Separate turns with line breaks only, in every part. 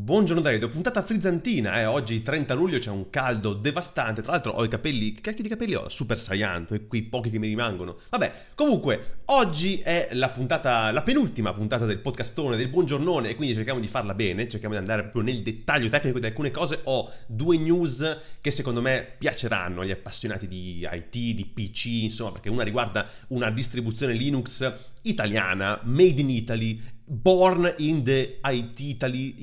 Buongiorno Davide, puntata frizzantina, eh? oggi 30 luglio c'è un caldo devastante, tra l'altro ho i capelli, che cacchio di capelli ho? Super Saiyan, quei pochi che mi rimangono. Vabbè, comunque, oggi è la puntata, la penultima puntata del podcastone, del buongiornone, e quindi cerchiamo di farla bene, cerchiamo di andare proprio nel dettaglio tecnico di alcune cose. Ho due news che secondo me piaceranno agli appassionati di IT, di PC, insomma, perché una riguarda una distribuzione Linux italiana, made in Italy, Born in the IT Italy,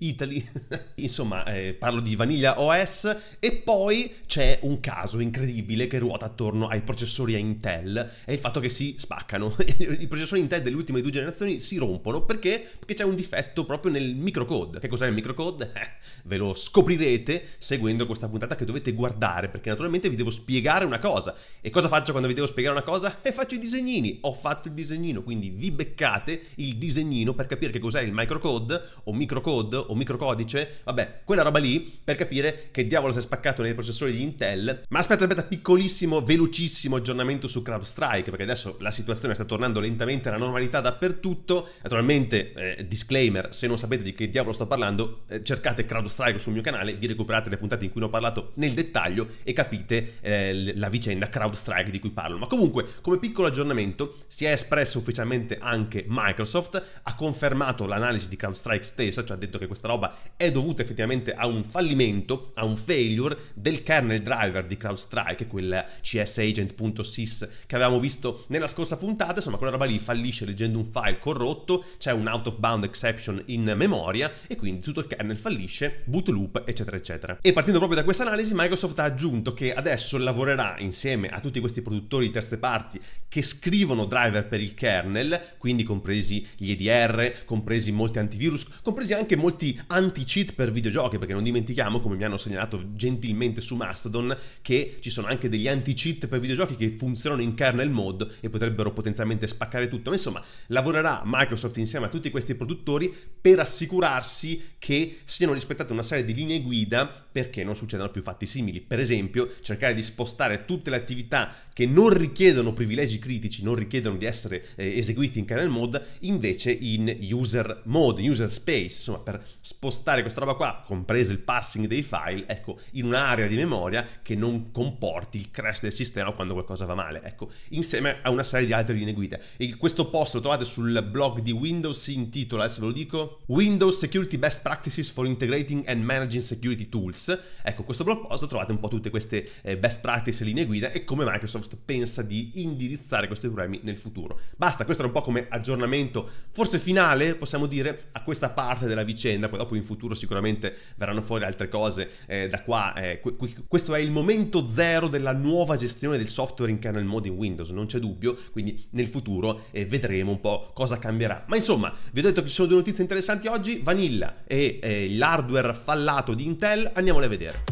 Italy. insomma eh, parlo di Vanilla OS e poi c'è un caso incredibile che ruota attorno ai processori a Intel e il fatto che si spaccano, i processori Intel delle ultime due generazioni si rompono perché? perché c'è un difetto proprio nel microcode. Che cos'è il microcode? Eh, ve lo scoprirete seguendo questa puntata che dovete guardare perché naturalmente vi devo spiegare una cosa e cosa faccio quando vi devo spiegare una cosa? E faccio i disegnini, ho fatto il disegnino quindi vi beccate il disegnino disegnino per capire che cos'è il microcode o microcode o microcodice, vabbè, quella roba lì per capire che diavolo si è spaccato nei processori di Intel. Ma aspetta, aspetta, piccolissimo, velocissimo aggiornamento su CrowdStrike, perché adesso la situazione sta tornando lentamente alla normalità dappertutto. Naturalmente, eh, disclaimer, se non sapete di che diavolo sto parlando, eh, cercate CrowdStrike sul mio canale, vi recuperate le puntate in cui ne ho parlato nel dettaglio e capite eh, la vicenda CrowdStrike di cui parlo. Ma comunque, come piccolo aggiornamento, si è espresso ufficialmente anche Microsoft, ha confermato l'analisi di CrowdStrike stessa, cioè ha detto che questa roba è dovuta effettivamente a un fallimento, a un failure del kernel driver di CrowdStrike, quel csagent.sys che avevamo visto nella scorsa puntata, insomma quella roba lì fallisce leggendo un file corrotto, c'è un out of bound exception in memoria e quindi tutto il kernel fallisce, boot loop eccetera eccetera. E partendo proprio da questa analisi Microsoft ha aggiunto che adesso lavorerà insieme a tutti questi produttori di terze parti che scrivono driver per il kernel, quindi compresi gli editor DDR, compresi molti antivirus, compresi anche molti anti-cheat per videogiochi, perché non dimentichiamo, come mi hanno segnalato gentilmente su Mastodon, che ci sono anche degli anti-cheat per videogiochi che funzionano in kernel mode e potrebbero potenzialmente spaccare tutto. Ma insomma, lavorerà Microsoft insieme a tutti questi produttori per assicurarsi che siano rispettate una serie di linee guida perché non succedano più fatti simili. Per esempio, cercare di spostare tutte le attività che non richiedono privilegi critici, non richiedono di essere eh, eseguiti in kernel mode, invece in user mode, in user space, insomma per spostare questa roba qua, compreso il passing dei file, ecco, in un'area di memoria che non comporti il crash del sistema quando qualcosa va male, ecco, insieme a una serie di altre linee guida. E questo post lo trovate sul blog di Windows, si intitola, adesso ve lo dico, Windows Security Best Practices for Integrating and Managing Security Tools. Ecco, questo blog post trovate un po' tutte queste eh, best practices, linee guida e come Microsoft pensa di indirizzare questi problemi nel futuro. Basta, questo era un po' come aggiornamento, forse forse finale, possiamo dire, a questa parte della vicenda, poi dopo in futuro sicuramente verranno fuori altre cose eh, da qua. Eh, que- questo è il momento zero della nuova gestione del software in kernel mode in Windows, non c'è dubbio, quindi nel futuro eh, vedremo un po' cosa cambierà. Ma insomma, vi ho detto che ci sono due notizie interessanti oggi, Vanilla e eh, l'hardware fallato di Intel, andiamole a vedere.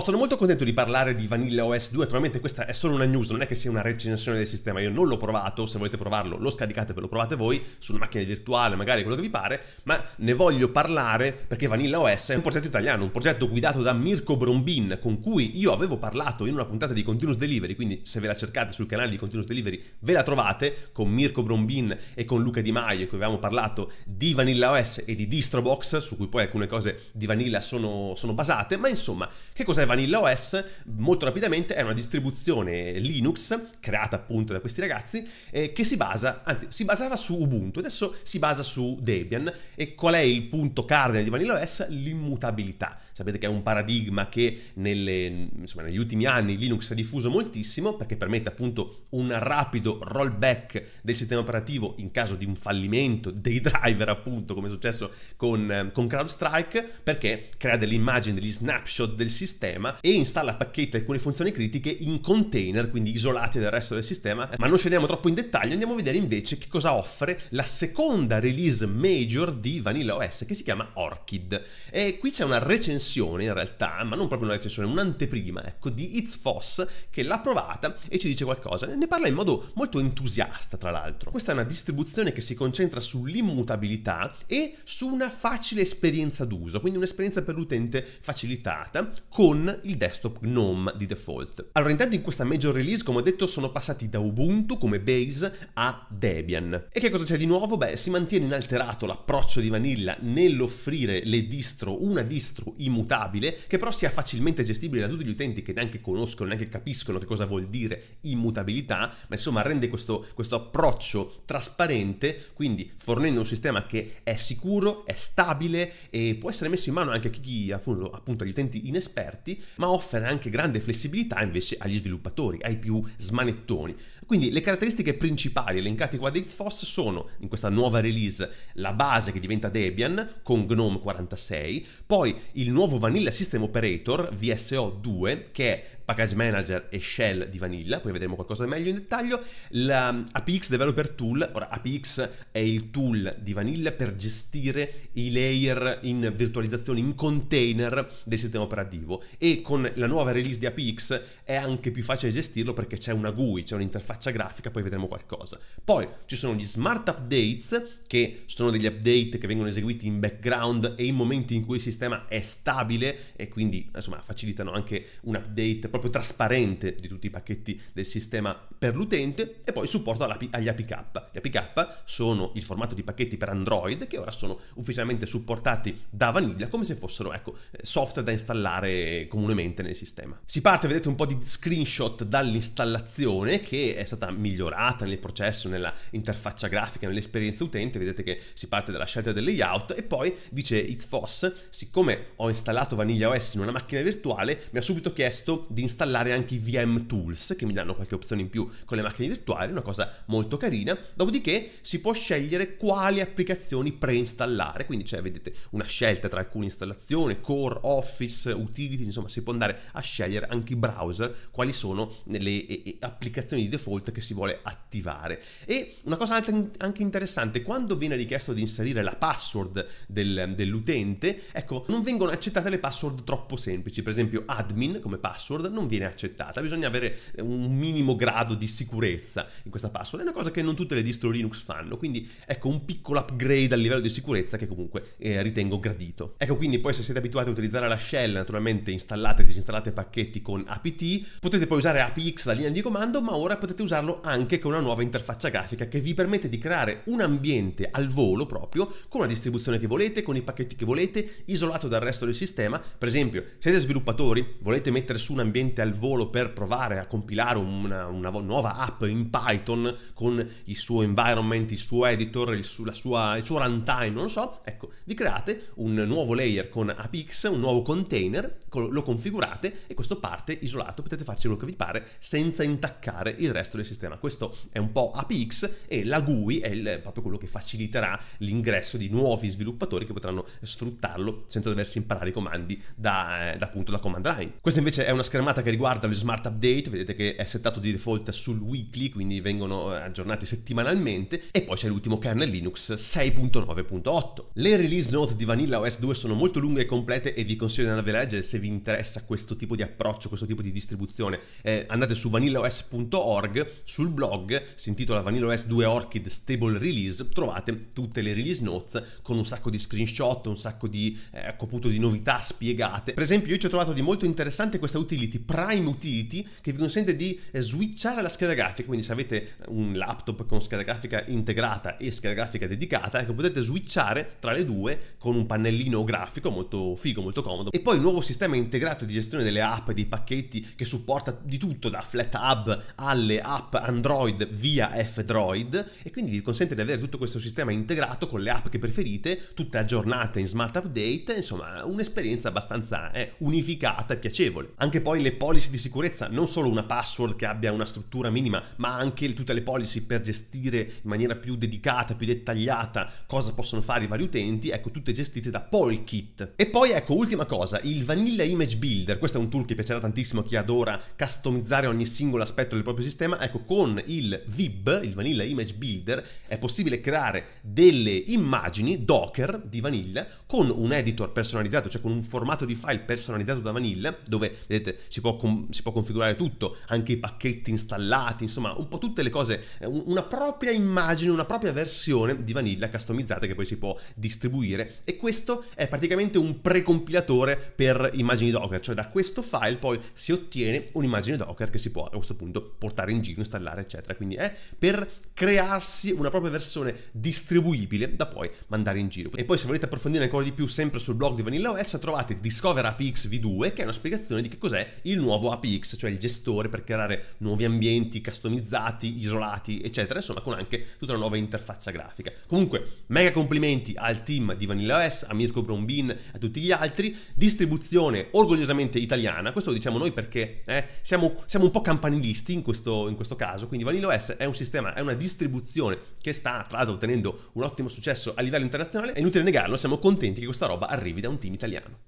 Oh, sono molto contento di parlare di Vanilla OS 2, naturalmente questa è solo una news, non è che sia una recensione del sistema, io non l'ho provato, se volete provarlo lo scaricate ve lo provate voi, su una macchina virtuale, magari quello che vi pare, ma ne voglio parlare perché Vanilla OS è un progetto italiano, un progetto guidato da Mirko Brombin, con cui io avevo parlato in una puntata di Continuous Delivery, quindi se ve la cercate sul canale di Continuous Delivery ve la trovate, con Mirko Brombin e con Luca Di Maio, in cui avevamo parlato di Vanilla OS e di Distrobox, su cui poi alcune cose di Vanilla sono, sono basate, ma insomma, che cos'è Vanilla OS molto rapidamente è una distribuzione Linux creata appunto da questi ragazzi eh, che si basa, anzi si basava su Ubuntu, adesso si basa su Debian e qual è il punto cardine di Vanilla OS? L'immutabilità. Sapete che è un paradigma che nelle, insomma, negli ultimi anni Linux ha diffuso moltissimo perché permette appunto un rapido rollback del sistema operativo in caso di un fallimento dei driver appunto come è successo con, eh, con CrowdStrike perché crea delle immagini, degli snapshot del sistema e installa pacchetti e alcune funzioni critiche in container quindi isolati dal resto del sistema ma non scendiamo troppo in dettaglio andiamo a vedere invece che cosa offre la seconda release major di Vanilla OS che si chiama Orchid e qui c'è una recensione recensione in realtà, ma non proprio una recensione, un'anteprima, ecco, di It's Foss che l'ha provata e ci dice qualcosa. Ne parla in modo molto entusiasta, tra l'altro. Questa è una distribuzione che si concentra sull'immutabilità e su una facile esperienza d'uso, quindi un'esperienza per l'utente facilitata con il desktop GNOME di default. Allora, intanto in questa major release, come ho detto, sono passati da Ubuntu come base a Debian. E che cosa c'è di nuovo? Beh, si mantiene inalterato l'approccio di Vanilla nell'offrire le distro, una distro immutabile immutabile, che però sia facilmente gestibile da tutti gli utenti che neanche conoscono, neanche capiscono che cosa vuol dire immutabilità, ma insomma rende questo, questo approccio trasparente, quindi fornendo un sistema che è sicuro, è stabile e può essere messo in mano anche a chi, appunto, appunto agli utenti inesperti, ma offre anche grande flessibilità invece agli sviluppatori, ai più smanettoni. Quindi le caratteristiche principali elencate qua da XFOS sono in questa nuova release la base che diventa Debian con GNOME 46, poi il nuovo Vanilla System Operator VSO2 che è Package Manager e Shell di Vanilla, poi vedremo qualcosa di meglio in dettaglio, l'APX Developer Tool, ora APX è il tool di Vanilla per gestire i layer in virtualizzazione, in container del sistema operativo e con la nuova release di APX è anche più facile gestirlo perché c'è una GUI, c'è un'interfaccia grafica, poi vedremo qualcosa. Poi ci sono gli Smart Updates, che sono degli update che vengono eseguiti in background e in momenti in cui il sistema è stabile e quindi insomma facilitano anche un update proprio trasparente di tutti i pacchetti del sistema per l'utente e poi supporto agli APK. Gli APK sono il formato di pacchetti per Android che ora sono ufficialmente supportati da Vanilla come se fossero ecco, software da installare comunemente nel sistema. Si parte, vedete un po' di screenshot dall'installazione che è stata migliorata nel processo, nella interfaccia grafica, nell'esperienza utente, vedete che si parte dalla scelta del layout e poi dice It's FOSS, siccome ho installato Vanilla OS in una macchina virtuale, mi ha subito chiesto di installare anche i VM Tools che mi danno qualche opzione in più con le macchine virtuali, una cosa molto carina. Dopodiché si può scegliere quali applicazioni preinstallare, quindi c'è, cioè, vedete, una scelta tra alcune installazioni, core, office, utility, insomma si può andare a scegliere anche i browser, quali sono le applicazioni di default che si vuole attivare. E una cosa anche interessante, quando viene richiesto di inserire la password del, dell'utente, ecco, non vengono accettate le password troppo semplici, per esempio admin come password non viene accettata. Bisogna avere un minimo grado di sicurezza in questa password. È una cosa che non tutte le distro Linux fanno, quindi ecco un piccolo upgrade a livello di sicurezza che comunque eh, ritengo gradito. Ecco quindi poi se siete abituati a utilizzare la shell, naturalmente installate e disinstallate pacchetti con apt, potete poi usare apx la linea di comando, ma ora potete usarlo anche con una nuova interfaccia grafica che vi permette di creare un ambiente al volo proprio con la distribuzione che volete, con i pacchetti che volete, isolato dal resto del sistema. Per esempio, siete sviluppatori, volete mettere su un ambiente probabilmente al volo per provare a compilare una, una nuova app in Python con il suo environment, il suo editor, il, su, sua, il suo runtime, non lo so, ecco, vi create un nuovo layer con APX, un nuovo container, lo configurate e questo parte isolato, potete farci quello che vi pare senza intaccare il resto del sistema. Questo è un po' APX e la GUI è il, proprio quello che faciliterà l'ingresso di nuovi sviluppatori che potranno sfruttarlo senza doversi imparare i comandi da, eh, da, appunto, da command line. Questa invece è una schermata schermata che riguarda lo smart update, vedete che è settato di default sul weekly, quindi vengono eh, aggiornati settimanalmente, e poi c'è l'ultimo kernel Linux 6.9.8. Le release note di Vanilla OS 2 sono molto lunghe e complete e vi consiglio di andare a leggere se vi interessa questo tipo di approccio, questo tipo di distribuzione. Eh, andate su vanillaos.org, sul blog, si intitola Vanilla OS 2 Orchid Stable Release, trovate tutte le release notes con un sacco di screenshot, un sacco di, eh, ecco, appunto, di novità spiegate. Per esempio io ci ho trovato di molto interessante questa utility Utility, Prime Utility, che vi consente di eh, switchare la scheda grafica, quindi se avete un laptop con scheda grafica integrata e scheda grafica dedicata, ecco, potete switchare tra le due con un pannellino grafico molto figo, molto comodo. E poi il nuovo sistema integrato di gestione delle app, e dei pacchetti, che supporta di tutto, da FlatHub alle app Android via F-Droid, e quindi vi consente di avere tutto questo sistema integrato con le app che preferite, tutte aggiornate in smart update, insomma un'esperienza abbastanza eh, unificata e piacevole. Anche poi le le policy di sicurezza, non solo una password che abbia una struttura minima, ma anche tutte le policy per gestire in maniera più dedicata, più dettagliata cosa possono fare i vari utenti, ecco tutte gestite da Polkit. E poi ecco, ultima cosa, il Vanilla Image Builder, questo è un tool che piacerà tantissimo a chi adora customizzare ogni singolo aspetto del proprio sistema, ecco con il VIB, il Vanilla Image Builder, è possibile creare delle immagini Docker di Vanilla con un editor personalizzato, cioè con un formato di file personalizzato da Vanilla, dove vedete si si può, si può, configurare tutto, anche i pacchetti installati, insomma un po' tutte le cose, eh, una propria immagine, una propria versione di Vanilla customizzata che poi si può distribuire e questo è praticamente un precompilatore per immagini Docker, cioè da questo file poi si ottiene un'immagine Docker che si può a questo punto portare in giro, installare eccetera, quindi è per crearsi una propria versione distribuibile da poi mandare in giro. E poi se volete approfondire ancora di più sempre sul blog di Vanilla OS trovate Discover APX V2 che è una spiegazione di che cos'è il nuovo APX, cioè il gestore per creare nuovi ambienti customizzati, isolati, eccetera, insomma con anche tutta la nuova interfaccia grafica. Comunque, mega complimenti al team di Vanilla OS, a Mirko Brombin, a tutti gli altri, distribuzione orgogliosamente italiana, questo lo diciamo noi perché eh, siamo, siamo, un po' campanilisti in questo, in questo caso, quindi Vanilla OS è un sistema, è una distribuzione che sta tra l'altro ottenendo un ottimo successo a livello internazionale, è inutile negarlo, siamo contenti che questa roba arrivi da un team italiano.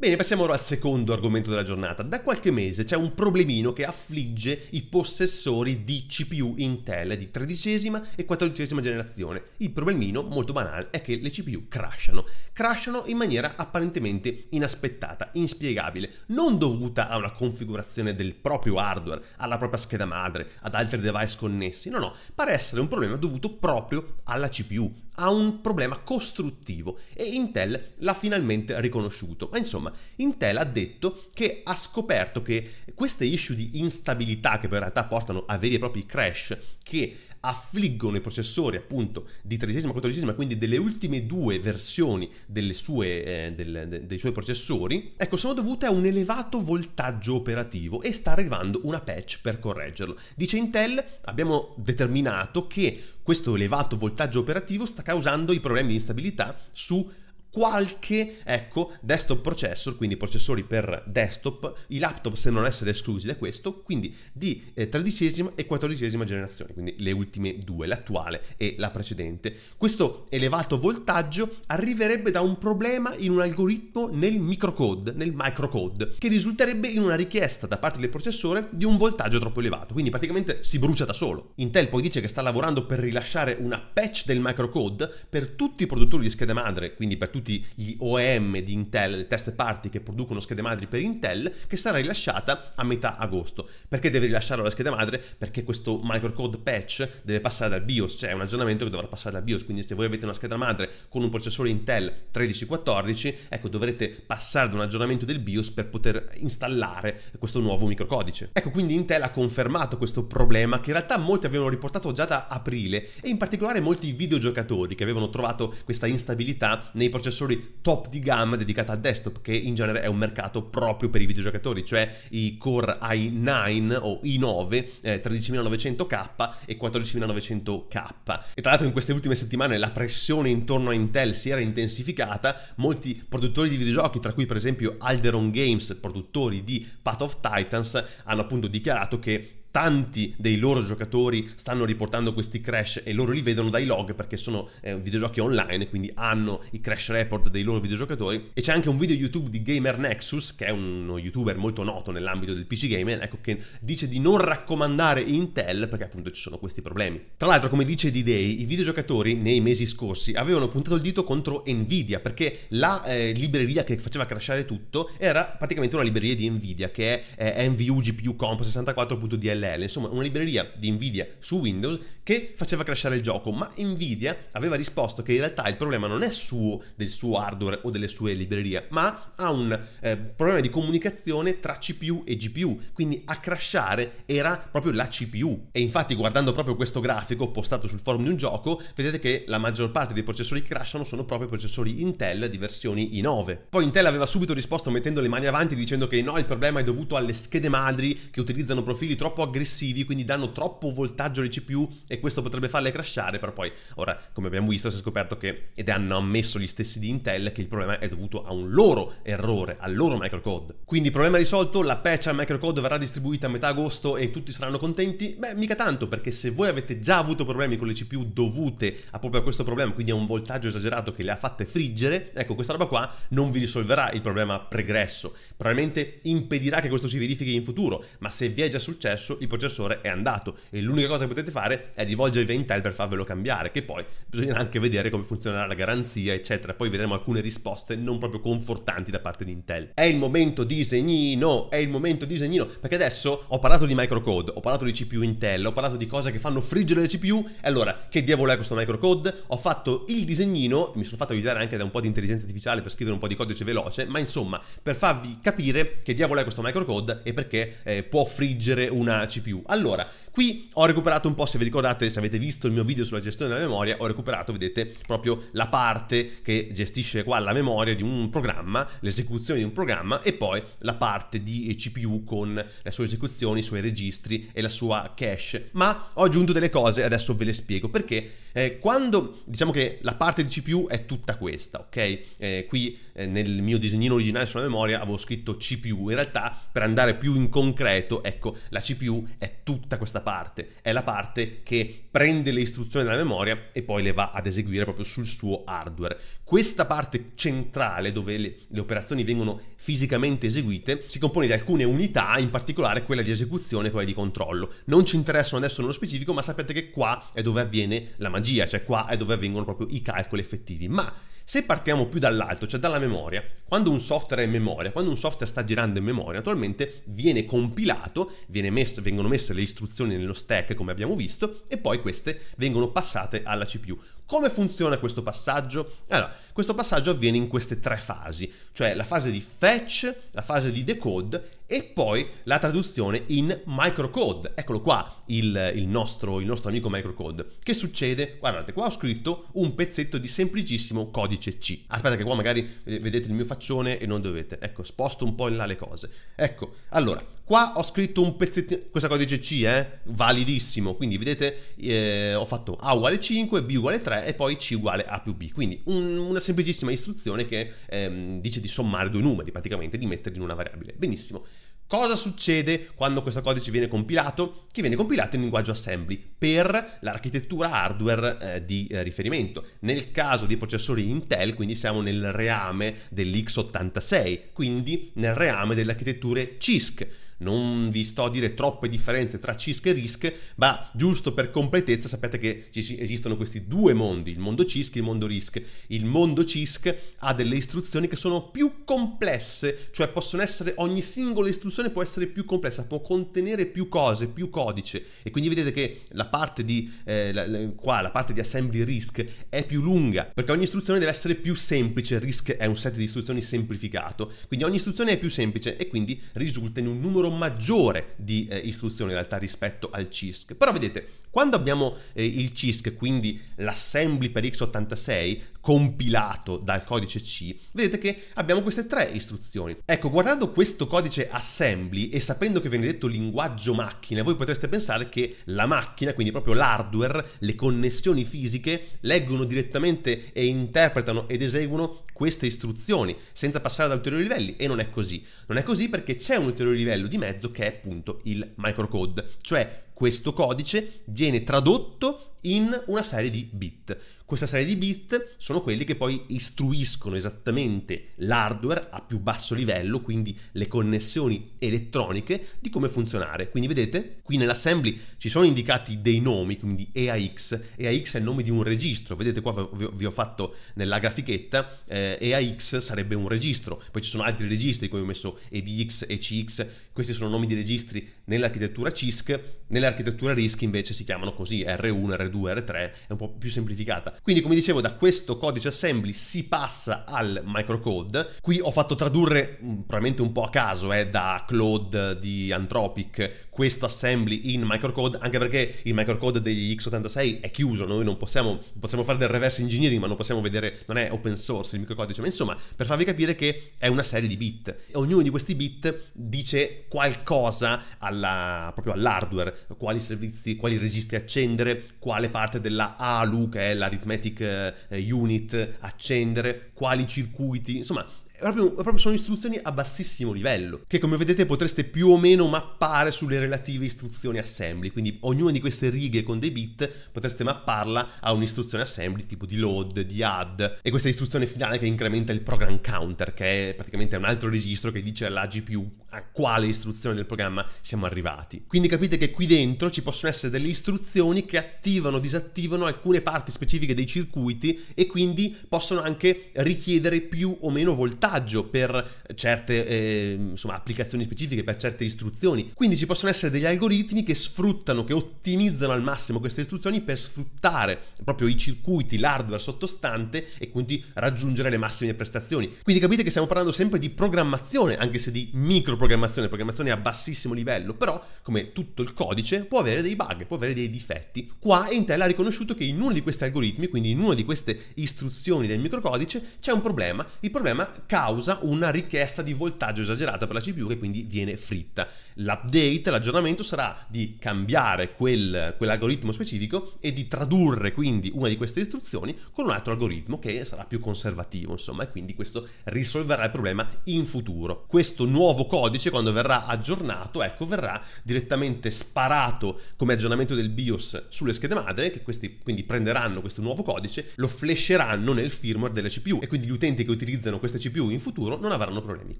Bene, passiamo ora al secondo argomento della giornata. Da qualche mese c'è un problemino che affligge i possessori di CPU Intel di tredicesima e quattordicesima generazione. Il problemino, molto banale, è che le CPU crashano. Crashano in maniera apparentemente inaspettata, inspiegabile, non dovuta a una configurazione del proprio hardware, alla propria scheda madre, ad altri device connessi. No, no, pare essere un problema dovuto proprio alla CPU, ha un problema costruttivo e Intel l'ha finalmente riconosciuto. Ma insomma, Intel ha detto che ha scoperto che queste issue di instabilità che in realtà portano a veri e propri crash che affliggono i processori appunto di tredicesima, e quattordicesima, quindi delle ultime due versioni sue, eh, del, de, dei suoi processori, ecco, sono dovute a un elevato voltaggio operativo e sta arrivando una patch per correggerlo. Dice Intel, abbiamo determinato che questo elevato voltaggio operativo sta causando i problemi di instabilità su qualche, ecco, desktop processor, quindi processori per desktop, i laptop se non essere esclusi da questo, quindi di eh, tredicesima e quattordicesima generazione, quindi le ultime due, l'attuale e la precedente. Questo elevato voltaggio arriverebbe da un problema in un algoritmo nel microcode, nel microcode, che risulterebbe in una richiesta da parte del processore di un voltaggio troppo elevato, quindi praticamente si brucia da solo. Intel poi dice che sta lavorando per rilasciare una patch del microcode per tutti i produttori di schede madre, quindi per tutti tutti gli OEM di Intel, le terze parti che producono schede madri per Intel, che sarà rilasciata a metà agosto. Perché deve rilasciare la scheda madre? Perché questo microcode patch deve passare dal BIOS, cioè è un aggiornamento che dovrà passare dal BIOS, quindi se voi avete una scheda madre con un processore Intel 1314, ecco dovrete passare da un aggiornamento del BIOS per poter installare questo nuovo microcodice. Ecco quindi Intel ha confermato questo problema che in realtà molti avevano riportato già da aprile e in particolare molti videogiocatori che avevano trovato questa instabilità nei processori processori top di gamma dedicata al desktop, che in genere è un mercato proprio per i videogiocatori, cioè i Core i9 o i9 eh, 13900K e 14900K. E tra l'altro in queste ultime settimane la pressione intorno a Intel si era intensificata, molti produttori di videogiochi, tra cui per esempio Alderon Games, produttori di Path of Titans, hanno appunto dichiarato che tanti dei loro giocatori stanno riportando questi crash e loro li vedono dai log perché sono eh, videogiochi online, quindi hanno i crash report dei loro videogiocatori. E c'è anche un video YouTube di Gamer Nexus, che è uno youtuber molto noto nell'ambito del PC Gamer, ecco che dice di non raccomandare Intel perché appunto ci sono questi problemi. Tra l'altro, come dice D-Day, i videogiocatori nei mesi scorsi avevano puntato il dito contro Nvidia perché la eh, libreria che faceva crashare tutto era praticamente una libreria di Nvidia che è eh, NVU GPU Comp 64.dl DLL, insomma una libreria di Nvidia su Windows che faceva crashare il gioco, ma Nvidia aveva risposto che in realtà il problema non è suo, del suo hardware o delle sue librerie, ma ha un eh, problema di comunicazione tra CPU e GPU, quindi a crashare era proprio la CPU. E infatti guardando proprio questo grafico postato sul forum di un gioco, vedete che la maggior parte dei processori che crashano sono proprio processori Intel di versioni i9. Poi Intel aveva subito risposto mettendo le mani avanti dicendo che no, il problema è dovuto alle schede madri che utilizzano profili troppo aggressivi, quindi danno troppo voltaggio alle CPU e questo potrebbe farle crashare per poi, ora come abbiamo visto si è scoperto che, ed hanno ammesso gli stessi di Intel, che il problema è dovuto a un loro errore, al loro microcode. Quindi problema risolto, la patch al microcode verrà distribuita a metà agosto e tutti saranno contenti? Beh, mica tanto, perché se voi avete già avuto problemi con le CPU dovute a proprio a questo problema, quindi a un voltaggio esagerato che le ha fatte friggere, ecco, questa roba qua non vi risolverà il problema pregresso, probabilmente impedirà che questo si verifichi in futuro, ma se vi è già successo il processore è andato e l'unica cosa che potete fare è rivolgervi a Intel per farvelo cambiare, che poi bisognerà anche vedere come funzionerà la garanzia, eccetera. Poi vedremo alcune risposte non proprio confortanti da parte di Intel. È il momento disegnino, è il momento disegnino, perché adesso ho parlato di microcode, ho parlato di CPU Intel, ho parlato di cose che fanno friggere le CPU, e allora che diavolo è questo microcode? Ho fatto il disegnino, mi sono fatto aiutare anche da un po' di intelligenza artificiale per scrivere un po' di codice veloce, ma insomma, per farvi capire che diavolo è questo microcode e perché eh, può friggere una CPU. Allora, Qui ho recuperato un po', se vi ricordate, se avete visto il mio video sulla gestione della memoria, ho recuperato, vedete, proprio la parte che gestisce qua la memoria di un programma, l'esecuzione di un programma e poi la parte di CPU con le sue esecuzioni, i suoi registri e la sua cache. Ma ho aggiunto delle cose, adesso ve le spiego, perché eh, quando diciamo che la parte di CPU è tutta questa, ok? Eh, qui eh, nel mio disegnino originale sulla memoria avevo scritto CPU, in realtà per andare più in concreto, ecco, la CPU è tutta questa questa parte, è la parte che prende le istruzioni dalla memoria e poi le va ad eseguire proprio sul suo hardware. Questa parte centrale dove le, le operazioni vengono fisicamente eseguite si compone di alcune unità, in particolare quella di esecuzione e quella di controllo. Non ci interessano adesso nello specifico, ma sapete che qua è dove avviene la magia, cioè qua è dove avvengono proprio i calcoli effettivi. Ma se partiamo più dall'alto, cioè dalla memoria, quando un software è in memoria, quando un software sta girando in memoria, naturalmente viene compilato, viene messo, vengono messe le istruzioni nello stack come abbiamo visto e poi queste vengono passate alla CPU. Come funziona questo passaggio? Allora, questo passaggio avviene in queste tre fasi, cioè la fase di fetch, la fase di decode e poi la traduzione in microcode. Eccolo qua il, il, nostro, il nostro amico microcode. Che succede? Guardate, qua ho scritto un pezzetto di semplicissimo codice C. Aspetta che qua magari eh, vedete il mio faccione e non dovete. Ecco, sposto un po' in là le cose. Ecco, allora, qua ho scritto un pezzetto... questo codice C è eh, validissimo, quindi vedete eh, ho fatto A uguale 5, B uguale 3 e poi C uguale A più B. Quindi un, una semplicissima istruzione che ehm, dice di sommare due numeri praticamente, di metterli in una variabile. Benissimo. Cosa succede quando questo codice viene compilato? Che viene compilato in linguaggio assembly per l'architettura hardware eh, di eh, riferimento. Nel caso dei processori Intel, quindi siamo nel reame dell'X86, quindi nel reame delle architetture CISC non vi sto a dire troppe differenze tra CISC e RISC, ma giusto per completezza sapete che esistono questi due mondi, il mondo CISC e il mondo RISC. Il mondo CISC ha delle istruzioni che sono più complesse, cioè possono essere, ogni singola istruzione può essere più complessa, può contenere più cose, più codice e quindi vedete che la parte di, eh, la, la, qua, la parte di assembly RISC è più lunga, perché ogni istruzione deve essere più semplice, RISC è un set di istruzioni semplificato, quindi ogni istruzione è più semplice e quindi risulta in un numero numero maggiore di eh, istruzioni in realtà rispetto al CISC. Però vedete, quando abbiamo eh, il CISC, quindi l'assembly per x86, compilato dal codice C, vedete che abbiamo queste tre istruzioni. Ecco, guardando questo codice assembly e sapendo che viene detto linguaggio macchina, voi potreste pensare che la macchina, quindi proprio l'hardware, le connessioni fisiche, leggono direttamente e interpretano ed eseguono queste istruzioni senza passare da ulteriori livelli e non è così. Non è così perché c'è un ulteriore livello di mezzo che è appunto il microcode, cioè questo codice viene tradotto in una serie di bit. Questa serie di bit sono quelli che poi istruiscono esattamente l'hardware a più basso livello, quindi le connessioni elettroniche di come funzionare. Quindi vedete, qui nell'assembly ci sono indicati dei nomi, quindi EAX. EAX è il nome di un registro, vedete qua vi ho fatto nella grafichetta, eh, EAX sarebbe un registro. Poi ci sono altri registri, come ho messo EBX, ECX, questi sono nomi di registri nell'architettura CISC, nell'architettura RISC invece si chiamano così, R1, R2, R2, R3 è un po' più semplificata. Quindi come dicevo da questo codice assembly si passa al microcode. Qui ho fatto tradurre mm, probabilmente un po' a caso eh, da Claude di Anthropic questo assembly in microcode anche perché il microcode degli x86 è chiuso, noi non possiamo, possiamo fare del reverse engineering ma non possiamo vedere, non è open source il microcodice, ma insomma per farvi capire che è una serie di bit e ognuno di questi bit dice qualcosa alla, proprio all'hardware, quali servizi, quali registri accendere, quali quale parte della ALU, che è l'Arithmetic eh, Unit, accendere, quali circuiti, insomma Proprio, proprio, sono istruzioni a bassissimo livello, che come vedete potreste più o meno mappare sulle relative istruzioni assembly, quindi ognuna di queste righe con dei bit potreste mapparla a un'istruzione assembly tipo di load, di add, e questa istruzione finale che incrementa il program counter, che è praticamente un altro registro che dice alla GPU a quale istruzione del programma siamo arrivati. Quindi capite che qui dentro ci possono essere delle istruzioni che attivano o disattivano alcune parti specifiche dei circuiti e quindi possono anche richiedere più o meno voltaggio per certe eh, insomma, applicazioni specifiche, per certe istruzioni. Quindi ci possono essere degli algoritmi che sfruttano, che ottimizzano al massimo queste istruzioni per sfruttare proprio i circuiti, l'hardware sottostante e quindi raggiungere le massime prestazioni. Quindi capite che stiamo parlando sempre di programmazione, anche se di micro programmazione, programmazione a bassissimo livello, però come tutto il codice può avere dei bug, può avere dei difetti. Qua Intel ha riconosciuto che in uno di questi algoritmi, quindi in una di queste istruzioni del microcodice, c'è un problema. Il problema causa una richiesta di voltaggio esagerata per la CPU che quindi viene fritta. L'update, l'aggiornamento sarà di cambiare quel, quell'algoritmo specifico e di tradurre quindi una di queste istruzioni con un altro algoritmo che sarà più conservativo, insomma, e quindi questo risolverà il problema in futuro. Questo nuovo codice codice quando verrà aggiornato, ecco, verrà direttamente sparato come aggiornamento del BIOS sulle schede madre, che questi quindi prenderanno questo nuovo codice, lo flasheranno nel firmware delle CPU e quindi gli utenti che utilizzano queste CPU in futuro non avranno problemi.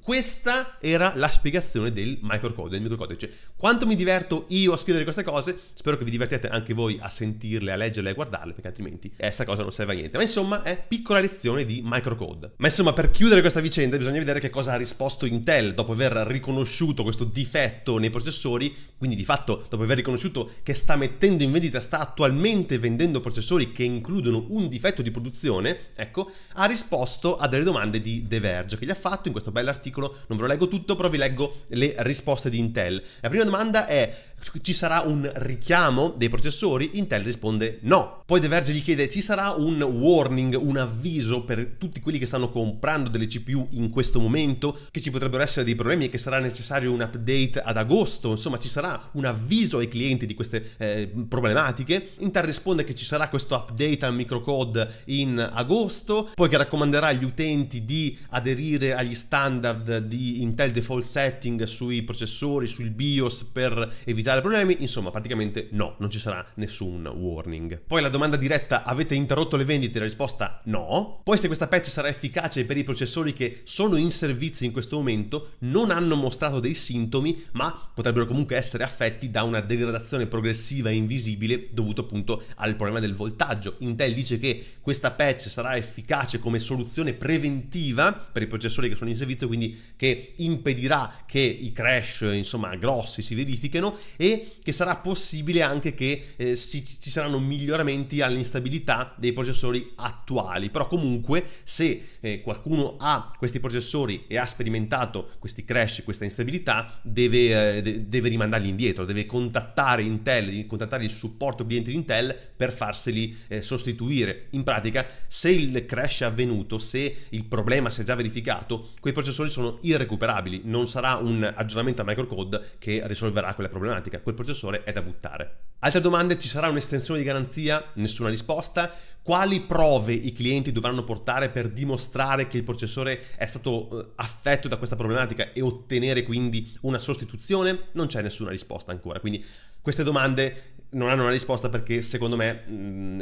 Questa era la spiegazione del microcode, del microcodice. Quanto mi diverto io a scrivere queste cose, spero che vi divertiate anche voi a sentirle, a leggerle, e a guardarle, perché altrimenti questa eh, cosa non serve a niente. Ma insomma è piccola lezione di microcode. Ma insomma per chiudere questa vicenda bisogna vedere che cosa ha risposto Intel dopo aver ricordato riconosciuto questo difetto nei processori, quindi di fatto dopo aver riconosciuto che sta mettendo in vendita, sta attualmente vendendo processori che includono un difetto di produzione, ecco, ha risposto a delle domande di The Verge che gli ha fatto in questo bell'articolo, non ve lo leggo tutto, però vi leggo le risposte di Intel. La prima domanda è ci sarà un richiamo dei processori? Intel risponde no. Poi Deverge gli chiede ci sarà un warning, un avviso per tutti quelli che stanno comprando delle CPU in questo momento, che ci potrebbero essere dei problemi e che sarà necessario un update ad agosto, insomma ci sarà un avviso ai clienti di queste eh, problematiche. Intel risponde che ci sarà questo update al microcode in agosto, poi che raccomanderà agli utenti di aderire agli standard di Intel default setting sui processori, sul BIOS per evitare minimizzare problemi? Insomma, praticamente no, non ci sarà nessun warning. Poi la domanda diretta, avete interrotto le vendite? La risposta no. Poi se questa patch sarà efficace per i processori che sono in servizio in questo momento, non hanno mostrato dei sintomi, ma potrebbero comunque essere affetti da una degradazione progressiva e invisibile dovuto appunto al problema del voltaggio. Intel dice che questa patch sarà efficace come soluzione preventiva per i processori che sono in servizio, quindi che impedirà che i crash, insomma, grossi si verifichino e che sarà possibile anche che eh, si, ci saranno miglioramenti all'instabilità dei processori attuali. Però comunque se eh, qualcuno ha questi processori e ha sperimentato questi crash, questa instabilità, deve, eh, deve rimandarli indietro, deve contattare Intel, contattare il supporto clienti di Intel per farseli eh, sostituire. In pratica, se il crash è avvenuto, se il problema si è già verificato, quei processori sono irrecuperabili, non sarà un aggiornamento a microcode che risolverà quella problematica informatica, quel processore è da buttare. Altre domande, ci sarà un'estensione di garanzia? Nessuna risposta. Quali prove i clienti dovranno portare per dimostrare che il processore è stato eh, affetto da questa problematica e ottenere quindi una sostituzione? Non c'è nessuna risposta ancora, quindi queste domande non hanno una risposta perché secondo me mh, mm,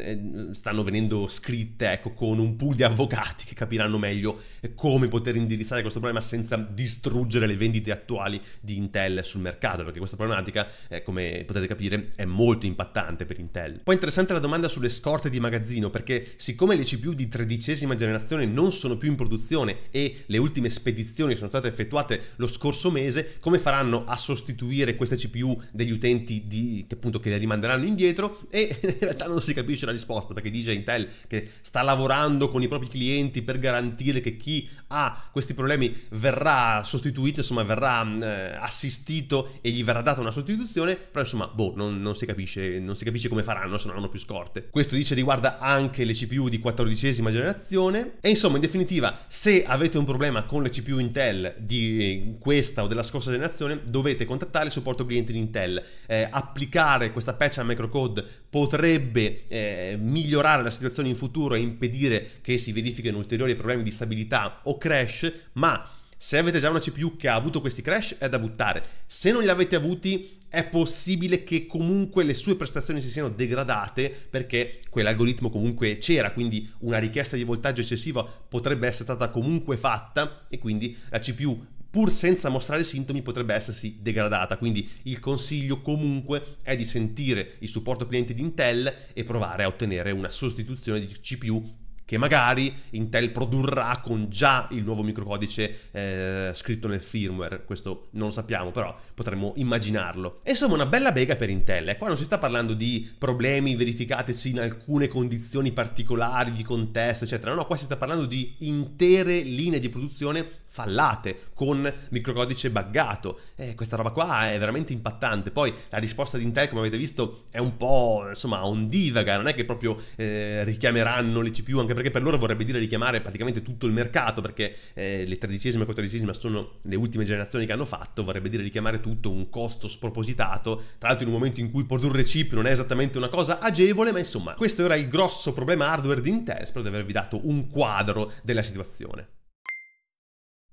eh, stanno venendo scritte ecco, con un pool di avvocati che capiranno meglio eh, come poter indirizzare questo problema senza distruggere le vendite attuali di Intel sul mercato, perché questa problematica, eh, come potete capire, è molto impattante per Intel. Poi interessante la domanda sulle scorte di magazzino, perché siccome le CPU di tredicesima generazione non sono più in produzione e le ultime spedizioni sono state effettuate lo scorso mese, come faranno a sostituire queste CPU degli utenti di, che appunto che le rimangono manderanno indietro e in realtà non si capisce la risposta perché dice Intel che sta lavorando con i propri clienti per garantire che chi ha questi problemi verrà sostituito, insomma verrà mm, eh, assistito e gli verrà data una sostituzione, però insomma boh, non, non, si capisce, non si capisce come faranno se non hanno più scorte. Questo dice riguarda anche le CPU di 14 generazione e insomma in definitiva se avete un problema con le CPU Intel di eh, questa o della scorsa generazione dovete contattare il supporto clienti di Intel, eh, applicare questa patch Freccia Microcode potrebbe eh, migliorare la situazione in futuro e impedire che si verifichino ulteriori problemi di stabilità o crash, ma se avete già una CPU che ha avuto questi crash è da buttare. Se non li avete avuti è possibile che comunque le sue prestazioni si siano degradate perché quell'algoritmo comunque c'era, quindi una richiesta di voltaggio eccessiva potrebbe essere stata comunque fatta e quindi la CPU pur senza mostrare sintomi potrebbe essersi degradata, quindi il consiglio comunque è di sentire il supporto cliente di Intel e provare a ottenere una sostituzione di CPU che magari Intel produrrà con già il nuovo microcodice eh, scritto nel firmware, questo non lo sappiamo, però potremmo immaginarlo. Insomma, una bella bega per Intel, eh. qua non si sta parlando di problemi verificatesi in alcune condizioni particolari di contesto, eccetera, no, qua si sta parlando di intere linee di produzione fallate, con microcodice buggato. Eh, questa roba qua è veramente impattante. Poi la risposta di Intel, come avete visto, è un po' insomma ondivaga, non è che proprio eh, richiameranno le CPU, anche perché per loro vorrebbe dire richiamare praticamente tutto il mercato, perché eh, le tredicesima e quattordicesima sono le ultime generazioni che hanno fatto, vorrebbe dire richiamare tutto un costo spropositato, tra l'altro in un momento in cui produrre chip non è esattamente una cosa agevole, ma insomma questo era il grosso problema hardware di Intel, spero di avervi dato un quadro della situazione.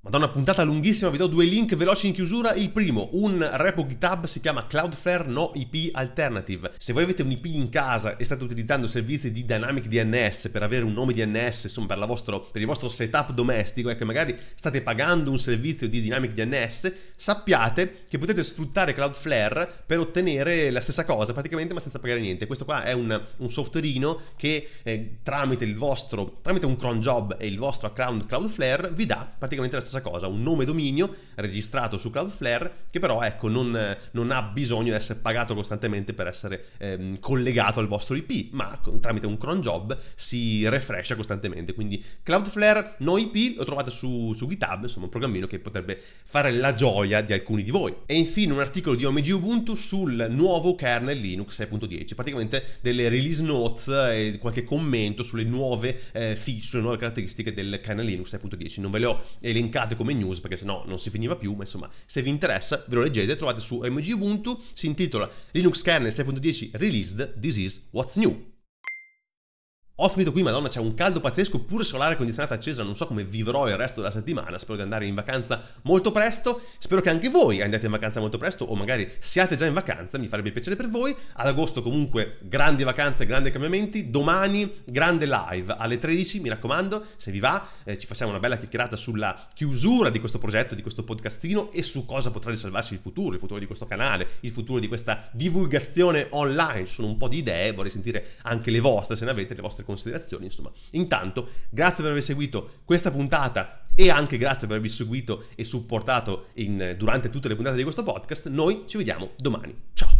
Da una puntata lunghissima, vi do due link veloci in chiusura. Il primo, un repo GitHub, si chiama Cloudflare No IP Alternative. Se voi avete un IP in casa e state utilizzando servizi di Dynamic DNS per avere un nome DNS, insomma per, vostro, per il vostro setup domestico e ecco, che magari state pagando un servizio di Dynamic DNS, sappiate che potete sfruttare Cloudflare per ottenere la stessa cosa praticamente ma senza pagare niente. Questo qua è un, un softwareino che eh, tramite il vostro, tramite un cron job e il vostro account Cloudflare vi dà praticamente la stessa stessa cosa, un nome dominio registrato su Cloudflare che però ecco, non, non ha bisogno di essere pagato costantemente per essere ehm, collegato al vostro IP, ma tramite un cron job si refrescia costantemente. Quindi Cloudflare no IP lo trovate su, su GitHub, insomma un programmino che potrebbe fare la gioia di alcuni di voi. E infine un articolo di OMG Ubuntu sul nuovo kernel Linux 6.10, praticamente delle release notes e qualche commento sulle nuove eh, feature, sulle nuove caratteristiche del kernel Linux 6.10. Non ve le ho elencate pubblicate come news perché sennò non si finiva più, ma insomma se vi interessa ve lo leggete, trovate su MG Ubuntu, si intitola Linux Kernel 6.10 Released, This is What's New. Ho finito qui, madonna, c'è un caldo pazzesco, pure solare condizionata accesa, non so come vivrò il resto della settimana, spero di andare in vacanza molto presto, spero che anche voi andiate in vacanza molto presto o magari siate già in vacanza, mi farebbe piacere per voi. Ad agosto comunque grandi vacanze, grandi cambiamenti, domani grande live alle 13, mi raccomando, se vi va, eh, ci facciamo una bella chiacchierata sulla chiusura di questo progetto, di questo podcastino e su cosa potrà risalvarci il futuro, il futuro di questo canale, il futuro di questa divulgazione online. Sono un po' di idee, vorrei sentire anche le vostre, se ne avete, le vostre considerazioni, insomma. Intanto, grazie per aver seguito questa puntata e anche grazie per avervi seguito e supportato in, durante tutte le puntate di questo podcast. Noi ci vediamo domani. Ciao!